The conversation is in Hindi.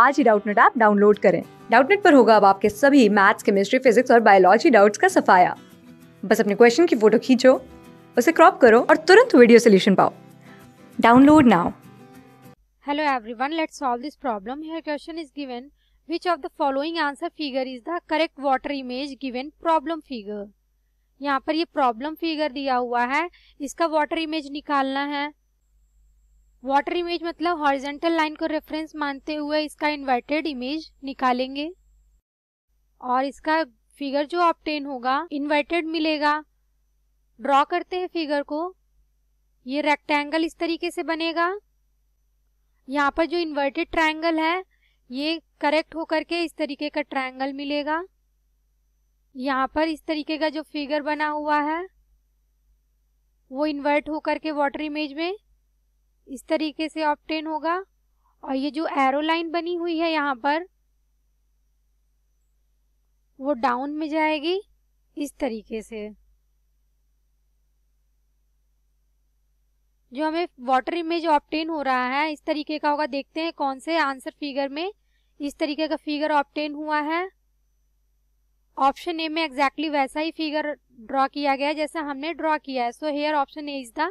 आज ही डाउटनेट ऐप डाउनलोड करें डाउटनेट पर होगा अब आपके सभी मैथ्स केमिस्ट्री फिजिक्स और बायोलॉजी डाउट्स का सफाया बस अपने क्वेश्चन की फोटो खींचो उसे क्रॉप करो और तुरंत वीडियो सोल्यूशन पाओ download now hello everyone let's solve this problem here question is given which of the following answer figure is the correct water image given problem figure यहाँ पर ये problem figure दिया हुआ है इसका water image निकालना है वाटर इमेज मतलब हॉरिजेंटल लाइन को रेफरेंस मानते हुए इसका इन्वर्टेड इमेज निकालेंगे और इसका फिगर जो ऑप्टेन होगा इन्वर्टेड मिलेगा ड्रॉ करते हैं फिगर को ये रेक्टेंगल इस तरीके से बनेगा यहाँ पर जो इन्वर्टेड ट्रायंगल है ये करेक्ट होकर के इस तरीके का ट्रायंगल मिलेगा यहाँ पर इस तरीके का जो फिगर बना हुआ है वो इन्वर्ट होकर के वाटर इमेज में इस तरीके से ऑप्टेन होगा और ये जो एरो लाइन बनी हुई है यहाँ पर वो डाउन में जाएगी इस तरीके से जो हमें वाटर इमेज ऑप्टेन हो रहा है इस तरीके का होगा देखते हैं कौन से आंसर फिगर में इस तरीके का फिगर ऑप्टेन हुआ है ऑप्शन ए में एग्जैक्टली exactly वैसा ही फिगर ड्रॉ किया गया है जैसा हमने ड्रॉ किया है so here option A is the